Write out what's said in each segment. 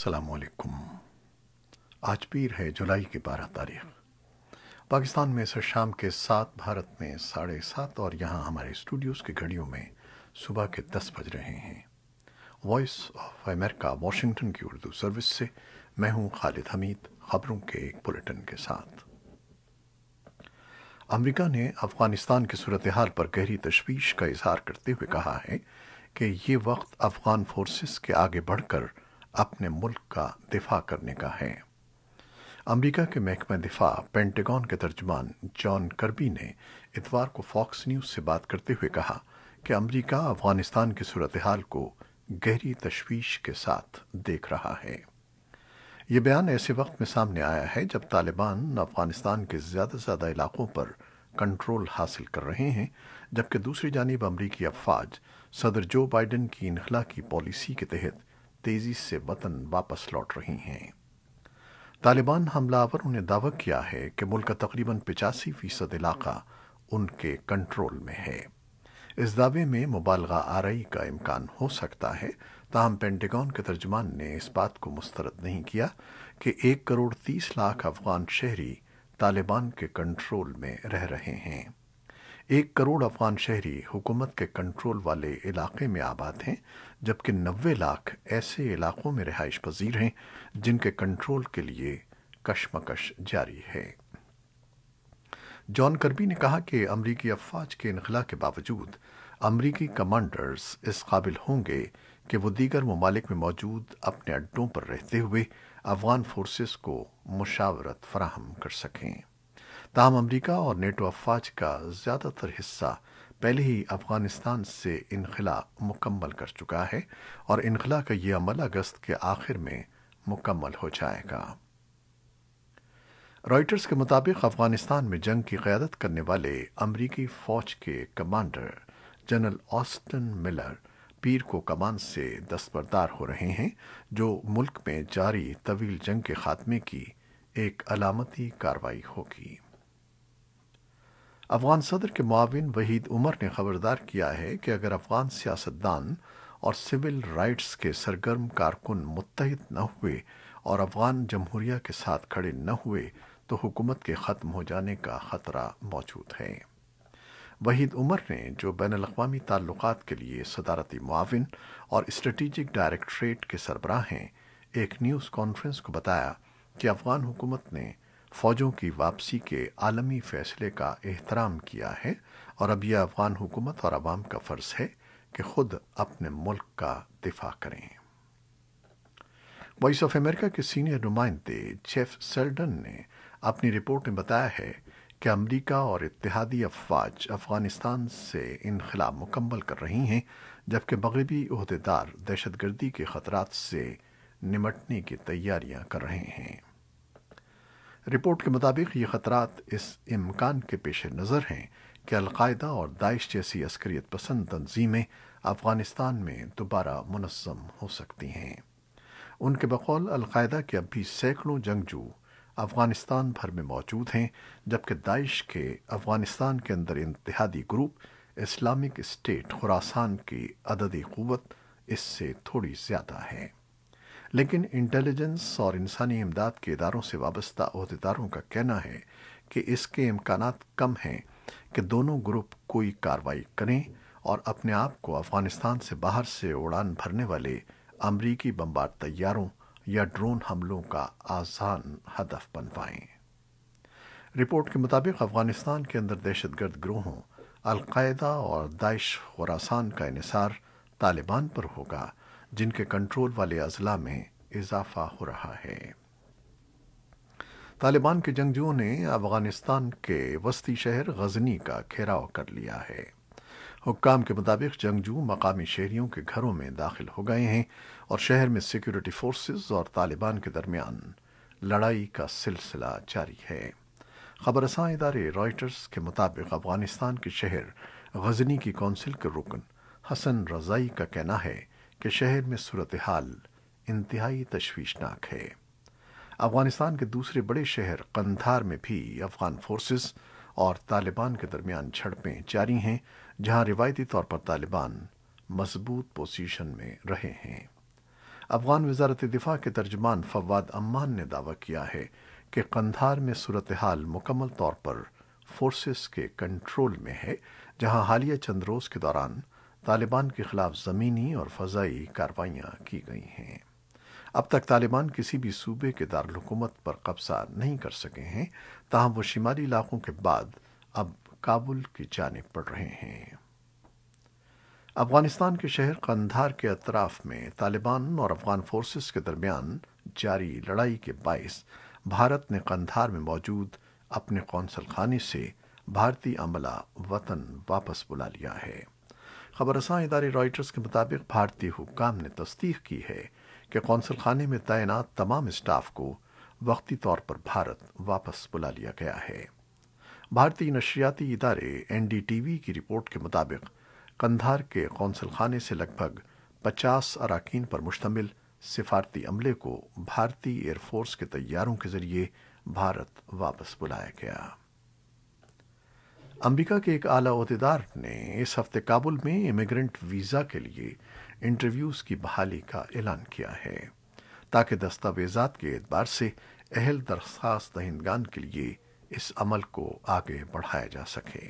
السلام علیکم آج پیر ہے جولائی کی بارہ تاریخ پاکستان میں سر شام کے سات بھارت میں ساڑھے سات اور یہاں ہمارے اسٹوڈیوز کی گھڑیوں میں صبح کے دس بج رہے ہیں وائس آف امریکہ واشنگٹن کی اردو سروس سے میں ہوں خالد حمید خبروں کے ایک بلٹن کے ساتھ امریکہ نے افغانستان کی صورتحال پر گہری تشویش کا اظہار کرتے ہوئے کہا ہے کہ یہ وقت افغان فورسز کے آگے بڑھ کر اپنے ملک کا دفاع کرنے کا ہے امریکہ کے محکمہ دفاع پینٹیگون کے ترجمان جان کربی نے اتوار کو فاکس نیوز سے بات کرتے ہوئے کہا کہ امریکہ افغانستان کی صورتحال کو گہری تشویش کے ساتھ دیکھ رہا ہے یہ بیان ایسے وقت میں سامنے آیا ہے جب طالبان افغانستان کے زیادہ سے زیادہ علاقوں پر کنٹرول حاصل کر رہے ہیں جبکہ دوسری جانب امریکی افواج صدر جو بائیڈن کی انخلا کی پالیسی کے تحت تیزی سے وطن واپس لوٹ رہی ہیں طالبان حملہ آور انہیں دعویٰ کیا ہے کہ ملک کا تقریباً پچاسی فیصد علاقہ ان کے کنٹرول میں ہے اس دعوے میں مبالغہ آرائی کا امکان ہو سکتا ہے تاہم پینٹیگون کے ترجمان نے اس بات کو مسترد نہیں کیا کہ ایک کروڑ تیس لاکھ افغان شہری طالبان کے کنٹرول میں رہ رہے ہیں ایک کروڑ افغان شہری حکومت کے کنٹرول والے علاقے میں آباد ہیں جبکہ نوے لاکھ ایسے علاقوں میں رہائش پذیر ہیں جن کے کنٹرول کے لیے کشمکش جاری ہے جان کربی نے کہا کہ امریکی افواج کے انخلا کے باوجود امریکی کمانڈرز اس قابل ہوں گے کہ وہ دیگر ممالک میں موجود اپنے اڈوں پر رہتے ہوئے افغان فورسز کو مشاورت فراہم کر سکیں تاہم امریکہ اور نیٹو افواج کا زیادہ تر حصہ پہلے ہی افغانستان سے انخلا مکمل کر چکا ہے اور انخلا کا یہ عمل اگست کے آخر میں مکمل ہو جائے گا رائٹرز کے مطابق افغانستان میں جنگ کی قیادت کرنے والے امریکی فوج کے کمانڈر جنرل آسٹن ملر پیر کو کمان سے دستبردار ہو رہے ہیں جو ملک میں جاری طویل جنگ کے خاتمے کی ایک علامتی کارروائی ہوگی افغان صدر کے معاون وحید عمر نے خبردار کیا ہے کہ اگر افغان سیاستدان اور سول رائٹس کے سرگرم کارکن متحد نہ ہوئے اور افغان جمہوریہ کے ساتھ کھڑے نہ ہوئے تو حکومت کے ختم ہو جانے کا خطرہ موجود ہے وحید عمر نے جو بین الاقوامی تعلقات کے لیے صدارتی معاون اور اسٹریٹجک ڈائریکٹریٹ کے سربراہ ہیں ایک نیوز کانفرنس کو بتایا کہ افغان حکومت نے فوجوں کی واپسی کے عالمی فیصلے کا احترام کیا ہے اور اب یہ افغان حکومت اور عوام کا فرض ہے کہ خود اپنے ملک کا دفاع کریں وائس آف امریکہ کے سینئر نمائندے جیف سیلڈن نے اپنی رپورٹ میں بتایا ہے کہ امریکہ اور اتحادی افواج افغانستان سے انخلا مکمل کر رہی ہیں جبکہ مغربی عہدیدار دہشت گردی کے خطرات سے نمٹنے کی تیاریاں کر رہے ہیں رپورٹ کے مطابق یہ خطرات اس امکان کے پیش نظر ہیں کہ القاعدہ اور داعش جیسی عسکریت پسند تنظیمیں افغانستان میں دوبارہ منظم ہو سکتی ہیں ان کے بقول القاعدہ کے اب بھی سینکڑوں جنگجو افغانستان بھر میں موجود ہیں جبکہ داعش کے افغانستان کے اندر انتہادی گروپ اسلامک اسٹیٹ خوراسان کی عددی قوت اس سے تھوڑی زیادہ ہے لیکن انٹیلیجنس اور انسانی امداد کے اداروں سے وابستہ عہدیداروں کا کہنا ہے کہ اس کے امکانات کم ہیں کہ دونوں گروپ کوئی کاروائی کریں اور اپنے آپ کو افغانستان سے باہر سے اڑان بھرنے والے امریکی بمبار طیاروں یا ڈرون حملوں کا آسان ہدف بنوائیں رپورٹ کے مطابق افغانستان کے اندر دہشت گرد گروہوں القاعدہ اور داعش خوراسان کا انحصار طالبان پر ہوگا جن کے کنٹرول والے اضلاع میں اضافہ ہو رہا ہے طالبان کے جنگجوؤں نے افغانستان کے وسطی شہر غزنی کا گھیراؤ کر لیا ہے حکام کے مطابق جنگجو مقامی شہریوں کے گھروں میں داخل ہو گئے ہیں اور شہر میں سیکیورٹی فورسز اور طالبان کے درمیان لڑائی کا سلسلہ جاری ہے خبر رساں ادارے رائٹرز کے مطابق افغانستان کے شہر غزنی کی کونسل کے رکن حسن رضائی کا کہنا ہے کہ شہر میں صورتحال انتہائی تشویشناک ہے افغانستان کے دوسرے بڑے شہر قندھار میں بھی افغان فورسز اور طالبان کے درمیان جھڑپیں جاری ہیں جہاں روایتی طور پر طالبان مضبوط پوزیشن میں رہے ہیں افغان وزارت دفاع کے ترجمان فواد امان نے دعویٰ کیا ہے کہ قندھار میں صورتحال مکمل طور پر فورسز کے کنٹرول میں ہے جہاں حالیہ چند روز کے دوران طالبان کے خلاف زمینی اور فضائی کارروائیاں کی گئی ہیں اب تک طالبان کسی بھی صوبے کے دارالحکومت پر قبضہ نہیں کر سکے ہیں تاہم وہ شمالی علاقوں کے بعد اب کابل کی جانب پڑ رہے ہیں افغانستان کے شہر قندھار کے اطراف میں طالبان اور افغان فورسز کے درمیان جاری لڑائی کے باعث بھارت نے قندھار میں موجود اپنے قونصل خانے سے بھارتی عملہ وطن واپس بلا لیا ہے خبرساں ادارے رائٹرز کے مطابق بھارتی حکام نے تصدیق کی ہے کہ قونصل خانے میں تعینات تمام اسٹاف کو وقتی طور پر بھارت واپس بلا لیا گیا ہے بھارتی نشریاتی ادارے این ڈی ٹی وی کی رپورٹ کے مطابق کندھار کے قونصل خانے سے لگ بھگ پچاس اراکین پر مشتمل سفارتی عملے کو بھارتی ایئر فورس کے تیاروں کے ذریعے بھارت واپس بلایا گیا امریکہ کے ایک اعلیٰ عہدیدار نے اس ہفتے کابل میں امیگرنٹ ویزا کے لیے انٹرویوز کی بحالی کا اعلان کیا ہے تاکہ دستاویزات کے اعتبار سے اہل درخواست دہندگان کے لیے اس عمل کو آگے بڑھایا جا سکے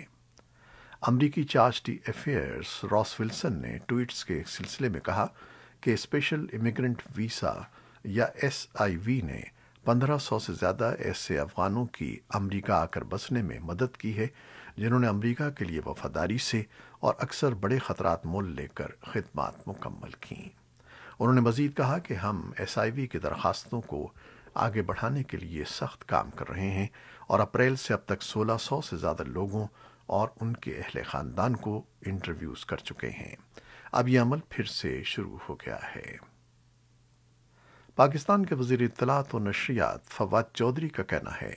امریکی charge d'affaires Ross Wilson نے ٹویٹس کے ایک سلسلے میں کہا کہ اسپیشل امیگرنٹ ویزا یا ایس آئی وی نے پندرہ سو سے زیادہ ایسے افغانوں کی امریکہ آ کر بسنے میں مدد کی ہے جنہوں نے امریکہ کے لیے وفاداری سے اور اکثر بڑے خطرات مول لے کر خدمات مکمل کیں انہوں نے مزید کہا کہ ہم ایس آئی وی کی درخواستوں کو آگے بڑھانے کے لیے سخت کام کر رہے ہیں اور اپریل سے اب تک سولہ سو سے زیادہ لوگوں اور ان کے اہل خاندان کو انٹرویوز کر چکے ہیں اب یہ عمل پھر سے شروع ہو گیا ہے پاکستان کے وزیر اطلاعات و نشریات فواد چودھری کا کہنا ہے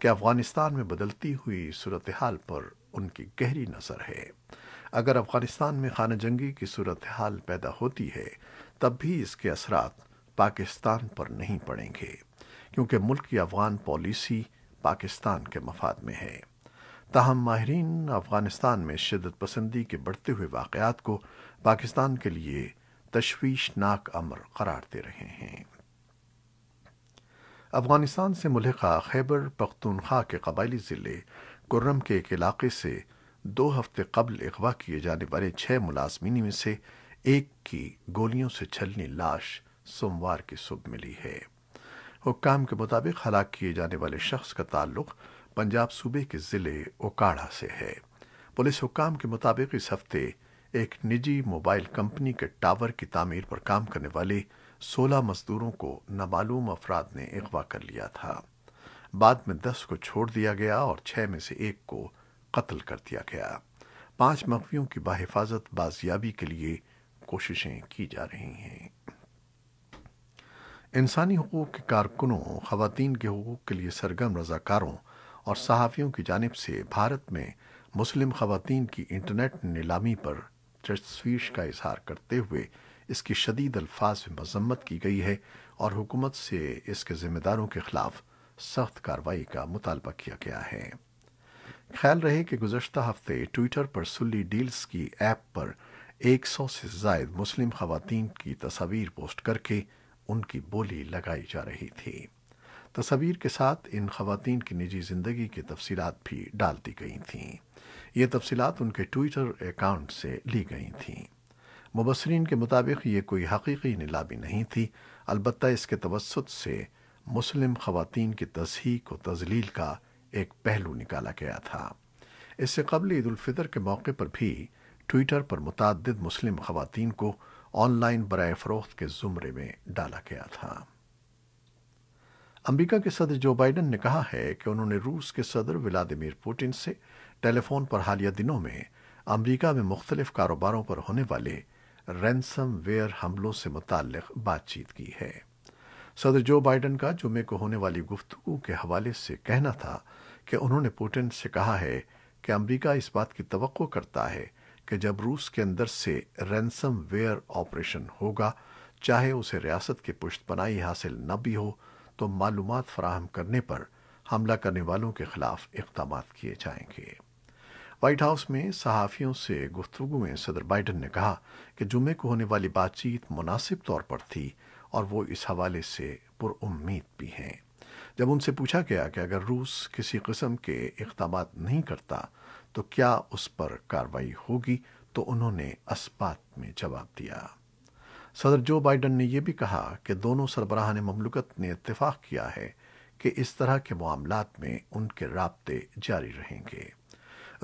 کہ افغانستان میں بدلتی ہوئی صورتحال پر ان کی گہری نظر ہے اگر افغانستان میں خانہ جنگی کی صورتحال پیدا ہوتی ہے تب بھی اس کے اثرات پاکستان پر نہیں پڑیں گے کیونکہ ملک کی افغان پالیسی پاکستان کے مفاد میں ہے تاہم ماہرین افغانستان میں شدت پسندی کے بڑھتے ہوئے واقعات کو پاکستان کے لیے تشویشناک امر قرار دے رہے ہیں افغانستان سے ملحقہ خیبر پختونخوا کے قبائلی ضلع کرم کے ایک علاقے سے دو ہفتے قبل اغوا کیے جانے والے چھ ملازمین میں سے ایک کی گولیوں سے چھلنی لاش سوموار کی صبح ملی ہے حکام کے مطابق ہلاک کیے جانے والے شخص کا تعلق پنجاب صوبے کے ضلع اوکاڑا سے ہے پولیس حکام کے مطابق اس ہفتے ایک نجی موبائل کمپنی کے ٹاور کی تعمیر پر کام کرنے والے سولہ مزدوروں کو نامعلوم افراد نے اغوا کر لیا تھا بعد میں دس کو چھوڑ دیا گیا اور چھ میں سے ایک کو قتل کر دیا گیا پانچ مغویوں کی بحفاظت بازیابی کے لیے کوششیں کی جا رہی ہیں انسانی حقوق کے کارکنوں خواتین کے حقوق کے لیے سرگرم رضاکاروں اور صحافیوں کی جانب سے بھارت میں مسلم خواتین کی انٹرنیٹ نیلامی پر تشویش کا اظہار کرتے ہوئے اس کی شدید الفاظ میں مذمت کی گئی ہے اور حکومت سے اس کے ذمہ داروں کے خلاف سخت کاروائی کا مطالبہ کیا گیا ہے خیال رہے کہ گزشتہ ہفتے ٹویٹر پر سلی ڈیلز کی ایپ پر ایک سو سے زائد مسلم خواتین کی تصاویر پوسٹ کر کے ان کی بولی لگائی جا رہی تھی تصاویر کے ساتھ ان خواتین کی نجی زندگی کی تفصیلات بھی ڈال دی گئی تھیں یہ تفصیلات ان کے ٹویٹر اکاؤنٹ سے لی گئی تھیں مبصرین کے مطابق یہ کوئی حقیقی نلامی نہیں تھی البتہ اس کے توسط سے مسلم خواتین کی تصحیق و تزلیل کا ایک پہلو نکالا گیا تھا اس سے قبل عید الفطر کے موقع پر بھی ٹویٹر پر متعدد مسلم خواتین کو آن لائن برائے فروخت کے زمرے میں ڈالا گیا تھا امریکہ کے صدر جو بائیڈن نے کہا ہے کہ انہوں نے روس کے صدر ولادیمیر پوٹن سے ٹیلی فون پر حالیہ دنوں میں امریکہ میں مختلف کاروباروں پر ہونے والے رینسم ویئر حملوں سے متعلق بات چیت کی ہے صدر جو بائیڈن کا جمعے کو ہونے والی گفتگو کے حوالے سے کہنا تھا کہ انہوں نے پوٹن سے کہا ہے کہ امریکہ اس بات کی توقع کرتا ہے کہ جب روس کے اندر سے رینسم ویئر آپریشن ہوگا چاہے اسے ریاست کے پشت پناہی حاصل نہ بھی ہو تو معلومات فراہم کرنے پر حملہ کرنے والوں کے خلاف اقدامات کیے جائیں گے وائٹ ہاؤس میں صحافیوں سے گفتگو میں صدر بائیڈن نے کہا کہ جمعے کو ہونے والی بات چیت مناسب طور پر تھی اور وہ اس حوالے سے پر امید بھی ہیں جب ان سے پوچھا گیا کہ اگر روس کسی قسم کے اقدامات نہیں کرتا تو کیا اس پر کاروائی ہوگی تو انہوں نے اسبات میں جواب دیا صدر جو بائیڈن نے یہ بھی کہا کہ دونوں سربراہ نے مملکت نے اتفاق کیا ہے کہ اس طرح کے معاملات میں ان کے رابطے جاری رہیں گے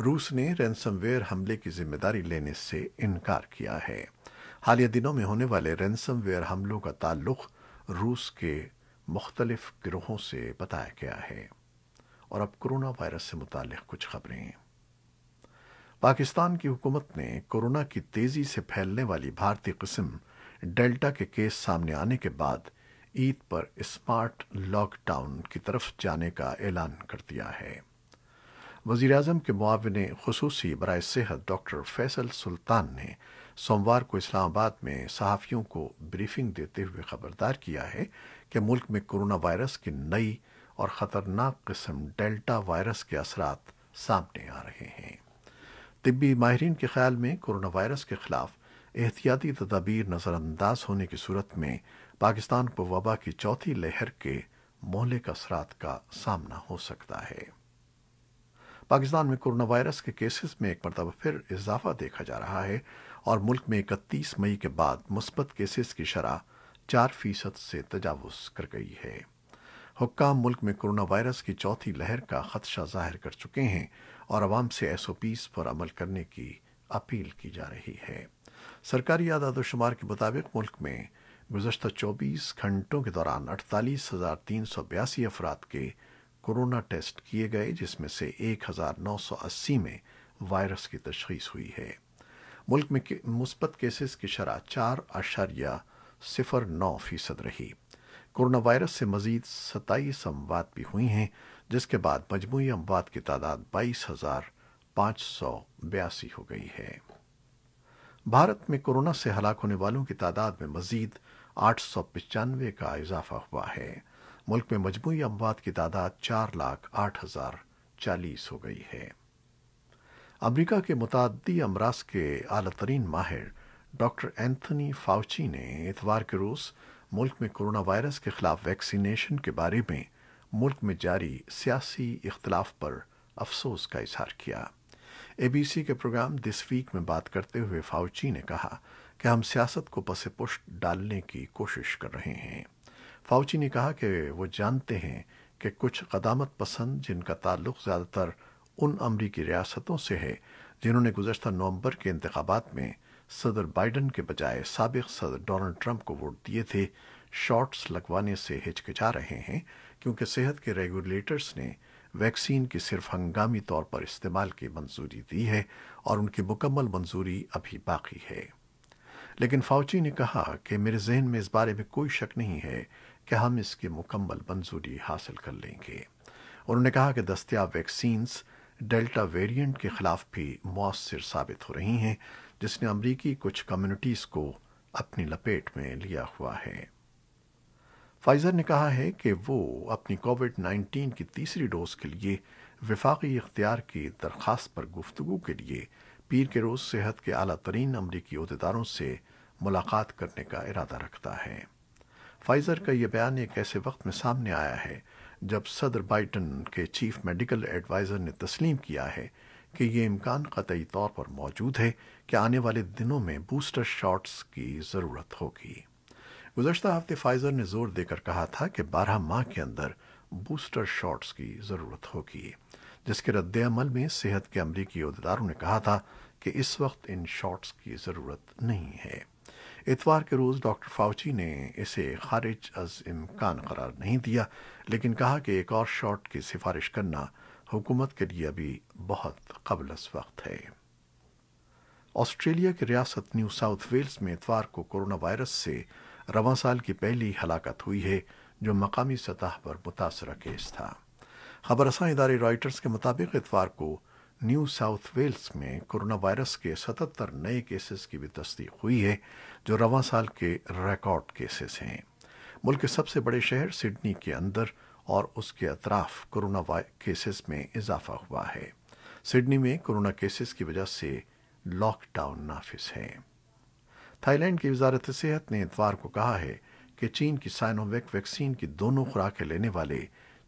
روس نے رینسم ویئر حملے کی ذمہ داری لینے سے انکار کیا ہے حالیہ دنوں میں ہونے والے رینسم ویئر حملوں کا تعلق روس کے مختلف گروہوں سے بتایا گیا ہے اور اب کرونا وائرس سے متعلق کچھ خبریں پاکستان کی حکومت نے کورونا کی تیزی سے پھیلنے والی بھارتی قسم ڈیلٹا کے کیس سامنے آنے کے بعد عید پر اسمارٹ لاک ڈاؤن کی طرف جانے کا اعلان کر دیا ہے وزیر اعظم کے معاون خصوصی برائے صحت ڈاکٹر فیصل سلطان نے سوموار کو اسلام آباد میں صحافیوں کو بریفنگ دیتے ہوئے خبردار کیا ہے کہ ملک میں کرونا وائرس کی نئی اور خطرناک قسم ڈیلٹا وائرس کے اثرات سامنے آ رہے ہیں طبی ماہرین کے خیال میں کرونا وائرس کے خلاف احتیاطی تدابیر نظر انداز ہونے کی صورت میں پاکستان کو وبا کی چوتھی لہر کے مہلک اثرات کا سامنا ہو سکتا ہے پاکستان میں کرونا وائرس کے کیسز میں ایک مرتبہ پھر اضافہ دیکھا جا رہا ہے اور ملک میں اکتیس مئی کے بعد مثبت کیسز کی شرح چار فیصد سے تجاوز کر گئی ہے حکام ملک میں کرونا وائرس کی چوتھی لہر کا خدشہ ظاہر کر چکے ہیں اور عوام سے ایس او پیز پر عمل کرنے کی اپیل کی جا رہی ہے سرکاری اعداد و شمار کے مطابق ملک میں گزشتہ چوبیس گھنٹوں کے دوران اڑتالیس ہزار تین سو بیاسی افراد کے کورونا ٹیسٹ کیے گئے جس میں سے ایک ہزار نو سو اسی میں وائرس کی تشخیص ہوئی ہے ملک میں مثبت کیسز کی شرح چار اشاریہ صفر نو فیصد رہی کورونا وائرس سے مزید ستائیس اموات بھی ہوئی ہیں جس کے بعد مجموعی اموات کی تعداد بائیس ہزار پانچ سو بیاسی ہو گئی ہے بھارت میں کورونا سے ہلاک ہونے والوں کی تعداد میں مزید آٹھ سو پچانوے کا اضافہ ہوا ہے ملک میں مجموعی اموات کی تعداد چار لاکھ آٹھ ہزار چالیس ہو گئی ہے امریکہ کے متعدی امراض کے اعلی ترین ماہر ڈاکٹر اینتھنی فاوچی نے اتوار کے روز ملک میں کرونا وائرس کے خلاف ویکسینیشن کے بارے میں ملک میں جاری سیاسی اختلاف پر افسوس کا اظہار کیا اے بی سی کے پروگرام دس ویک میں بات کرتے ہوئے فاؤچی نے کہا کہ ہم سیاست کو پس پشت ڈالنے کی کوشش کر رہے ہیں فاؤچی نے کہا کہ وہ جانتے ہیں کہ کچھ قدامت پسند جن کا تعلق زیادہ تر ان امریکی ریاستوں سے ہے جنہوں نے گزشتہ نومبر کے انتخابات میں صدر بائیڈن کے بجائے سابق صدر ڈونلڈ ٹرمپ کو ووٹ دیے تھے شارٹس لگوانے سے ہچکچا رہے ہیں کیونکہ صحت کے ریگولیٹرز نے ویکسین کی صرف ہنگامی طور پر استعمال کی منظوری دی ہے اور ان کی مکمل منظوری ابھی باقی ہے لیکن فاؤچی نے کہا کہ میرے ذہن میں اس بارے میں کوئی شک نہیں ہے کہ ہم اس کی مکمل منظوری حاصل کر لیں گے انہوں نے کہا کہ دستیاب ویکسینز ڈیلٹا ویرینٹ کے خلاف بھی مؤثر ثابت ہو رہی ہیں جس نے امریکی کچھ کمیونٹیز کو اپنی لپیٹ میں لیا ہوا ہے فائزر نے کہا ہے کہ وہ اپنی کووڈ نائنٹین کی تیسری ڈوز کے لیے وفاقی اختیار کی درخواست پر گفتگو کے لیے پیر کے روز صحت کے اعلیٰ ترین امریکی عہدیداروں سے ملاقات کرنے کا ارادہ رکھتا ہے فائزر کا یہ بیان ایک ایسے وقت میں سامنے آیا ہے جب صدر بائیڈن کے چیف میڈیکل ایڈوائزر نے تسلیم کیا ہے کہ یہ امکان قطعی طور پر موجود ہے کہ آنے والے دنوں میں بوسٹر شارٹس کی ضرورت ہوگی گزشتہ ہفتے فائزر نے زور دے کر کہا تھا کہ بارہ ماہ کے اندر بوسٹر شاٹس کی ضرورت ہوگی جس کے رد عمل میں صحت کے امریکی عہدیداروں نے کہا تھا کہ اس وقت ان شاٹس کی ضرورت نہیں ہے اتوار کے روز ڈاکٹر فاوچی نے اسے خارج از امکان قرار نہیں دیا لیکن کہا کہ ایک اور شاٹ کی سفارش کرنا حکومت کے لیے ابھی بہت قبل از وقت ہے آسٹریلیا کی ریاست نیو ساؤتھ ویلز میں اتوار کو کرونا وائرس سے رواں سال کی پہلی ہلاکت ہوئی ہے جو مقامی سطح پر متاثرہ کیس تھا خبرساں ادارے رائٹرز کے مطابق اتوار کو نیو ساؤتھ ویلز میں کرونا وائرس کے ستتر نئے کیسز کی بھی تصدیق ہوئی ہے جو رواں سال کے ریکارڈ کیسز ہیں ملک کے سب سے بڑے شہر سڈنی کے اندر اور اس کے اطراف کرونا کیسز میں اضافہ ہوا ہے سڈنی میں کرونا کیسز کی وجہ سے لاک ڈاؤن نافذ ہے تھائی لینڈ کی وزارت صحت نے اتوار کو کہا ہے کہ چین کی سائنوویک ویکسین کی دونوں خوراکیں لینے والے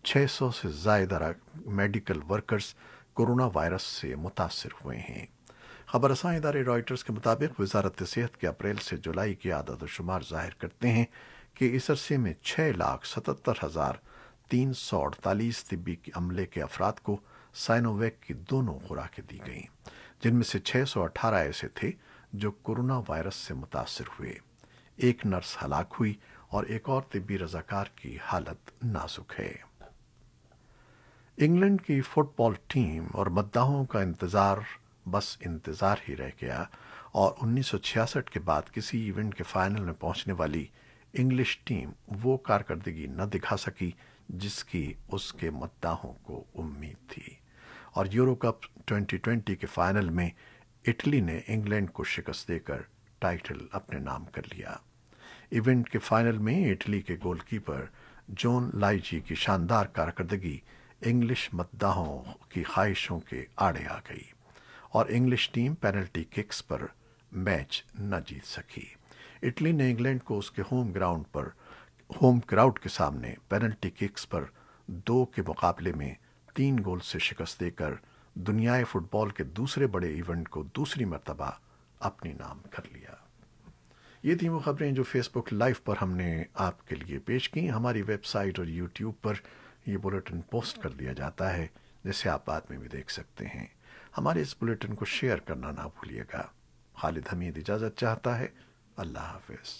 چھ سو سے زائد میڈیکل ورکرز کورونا وائرس سے متاثر ہوئے ہیں خبر ادارے رائٹرز کے مطابق وزارت صحت کے اپریل سے جولائی کی عدد و شمار ظاہر کرتے ہیں کہ اس عرصے میں چھ لاکھ ستتر ہزار تین سو اڑتالیس طبی عملے کے افراد کو سائنوویک کی دونوں خوراکیں دی گئیں جن میں سے چھ سو اٹھارہ ایسے تھے جو کورونا وائرس سے متاثر ہوئے ایک نرس ہلاک ہوئی اور ایک اور طبی رضاکار کی حالت نازک ہے انگلینڈ کی فٹ بال ٹیم اور مداحوں کا انتظار بس انتظار ہی رہ گیا اور انیس سو چھیاسٹھ کے بعد کسی ایونٹ کے فائنل میں پہنچنے والی انگلش ٹیم وہ کارکردگی نہ دکھا سکی جس کی اس کے مداحوں کو امید تھی اور یورو کپ ٹوینٹی ٹوینٹی کے فائنل میں اٹلی نے انگلینڈ کو شکست دے کر ٹائٹل اپنے نام کر لیا ایونٹ کے فائنل میں اٹلی کے گول کیپر جون لائی جی کی شاندار کارکردگی انگلش مداحوں کی خواہشوں کے آڑے آ گئی اور انگلش ٹیم پینلٹی ککس پر میچ نہ جیت سکی اٹلی نے انگلینڈ کو اس کے ہوم گراؤنڈ پر ہوم کراؤڈ کے سامنے پینلٹی ککس پر دو کے مقابلے میں تین گول سے شکست دے کر دنیا فٹ بال کے دوسرے بڑے ایونٹ کو دوسری مرتبہ اپنی نام کر لیا یہ وہ خبریں جو فیس بک لائیو پر ہم نے آپ کے لیے پیش کی ہماری ویب سائٹ اور یوٹیوب پر یہ بلٹن پوسٹ کر دیا جاتا ہے جسے آپ بعد میں بھی دیکھ سکتے ہیں ہمارے اس بلٹن کو شیئر کرنا نہ بھولیے گا خالد حمید اجازت چاہتا ہے اللہ حافظ